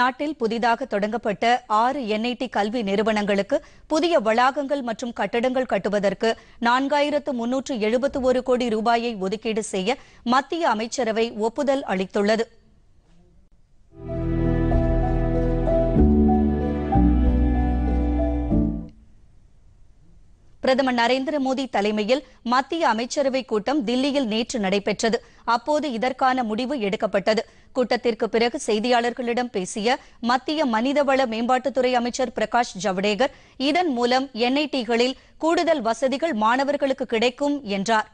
நாட்டில் புதிதாக தொடங்கப்பட்ட ஆறு என்ஐடி கல்வி நிறுவனங்களுக்கு புதிய வளாகங்கள் மற்றும் கட்டடங்கள் கட்டுவதற்கு நான்காயிரத்து முன்னூற்று எழுபத்து ஒரு கோடி ரூபாயை ஒதுக்கீடு செய்ய மத்திய அமைச்சரவை ஒப்புதல் அளித்துள்ளது பிரதமர் நரேந்திர மோடி தலைமையில் மத்திய அமைச்சரவைக் கூட்டம் தில்லியில் நேற்று நடைபெற்றது அப்போது இதற்கான முடிவு எடுக்கப்பட்டது கூட்டத்திற்கு பிறகு செய்தியாளர்களிடம் பேசிய மத்திய மனிதவள மேம்பாட்டுத்துறை அமைச்சர் பிரகாஷ் ஜவடேகர் இதன் மூலம் என்ஐடிகளில் கூடுதல் வசதிகள் மாணவர்களுக்கு கிடைக்கும் என்றார்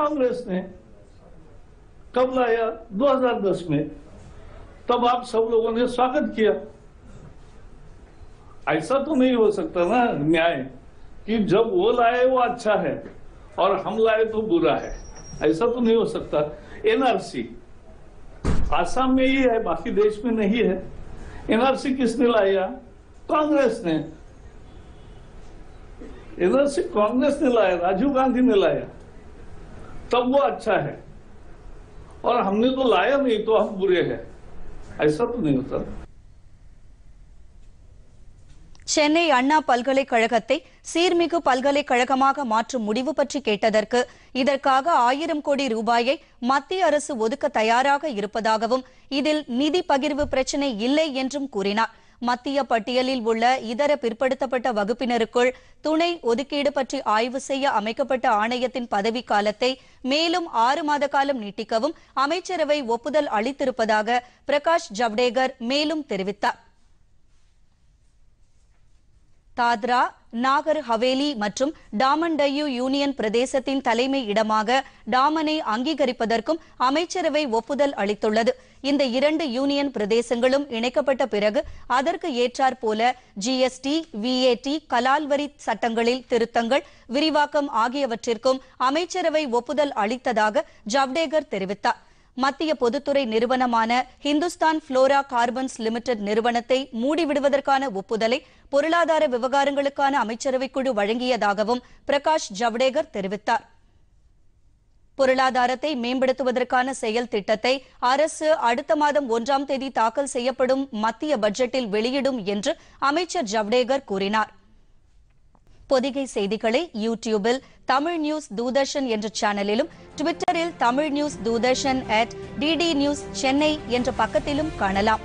कांग्रेस ने कब लाया 2010 में तब आप सब लोगों ने स्वागत किया ऐसा तो नहीं हो सकता ना न्याय कि जब वो लाए वो अच्छा है और हम लाए तो बुरा है ऐसा तो नहीं हो सकता एनआरसी आसाम में ही है बाकी देश में नहीं है एनआरसी किसने लाया कांग्रेस ने एनआरसी कांग्रेस ने लाया राजीव गांधी ने लाया तब वो अच्छा है और हमने तो लाया नहीं तो हम बुरे हैं ऐसा तो नहीं होता சென்னை அண்ணா பல்கலைக்கழகத்தை சீர்மிகு பல்கலைக்கழகமாக மாற்றும் முடிவு பற்றி கேட்டதற்கு இதற்காக ஆயிரம் கோடி ரூபாயை மத்திய அரசு ஒதுக்க தயாராக இருப்பதாகவும் இதில் நிதி பகிர்வு பிரச்சினை இல்லை என்றும் கூறினார் மத்திய பட்டியலில் உள்ள இதர பிற்படுத்தப்பட்ட வகுப்பினருக்குள் துணை ஒதுக்கீடு பற்றி ஆய்வு செய்ய அமைக்கப்பட்ட ஆணையத்தின் பதவி காலத்தை மேலும் ஆறு மாத காலம் நீட்டிக்கவும் அமைச்சரவை ஒப்புதல் அளித்திருப்பதாக பிரகாஷ் ஜவ்டேகர் மேலும் தெரிவித்தார் தாத்ரா நாகர் ஹவேலி மற்றும் டாமன் யூனியன் பிரதேசத்தின் தலைமை இடமாக டாமனை அங்கீகரிப்பதற்கும் அமைச்சரவை ஒப்புதல் அளித்துள்ளது இந்த இரண்டு யூனியன் பிரதேசங்களும் இணைக்கப்பட்ட பிறகு அதற்கு ஏற்றாற்போல போல ஜிஎஸ்டி விஏடி கலால்வரி சட்டங்களில் திருத்தங்கள் விரிவாக்கம் ஆகியவற்றிற்கும் அமைச்சரவை ஒப்புதல் அளித்ததாக ஜவ்டேகர் தெரிவித்தார் மத்திய பொதுத்துறை நிறுவனமான ஹிந்துஸ்தான் புளோரா கார்பன்ஸ் லிமிடெட் நிறுவனத்தை மூடிவிடுவதற்கான ஒப்புதலை பொருளாதார விவகாரங்களுக்கான அமைச்சரவைக் குழு வழங்கியதாகவும் பிரகாஷ் ஜவடேகர் தெரிவித்தார் பொருளாதாரத்தை மேம்படுத்துவதற்கான செயல் திட்டத்தை அரசு அடுத்த மாதம் ஒன்றாம் தேதி தாக்கல் செய்யப்படும் மத்திய பட்ஜெட்டில் வெளியிடும் என்று அமைச்சர் ஜவடேகர் கூறினாா் பொதிகை செய்திகளை யூடியூபில் தமிழ் நியூஸ் தூதர்ஷன் என்ற சேனலிலும் ட்விட்டரில் Tamil news Doordarshan at DD news Chennai என்ற பக்கத்திலும் காணலாம்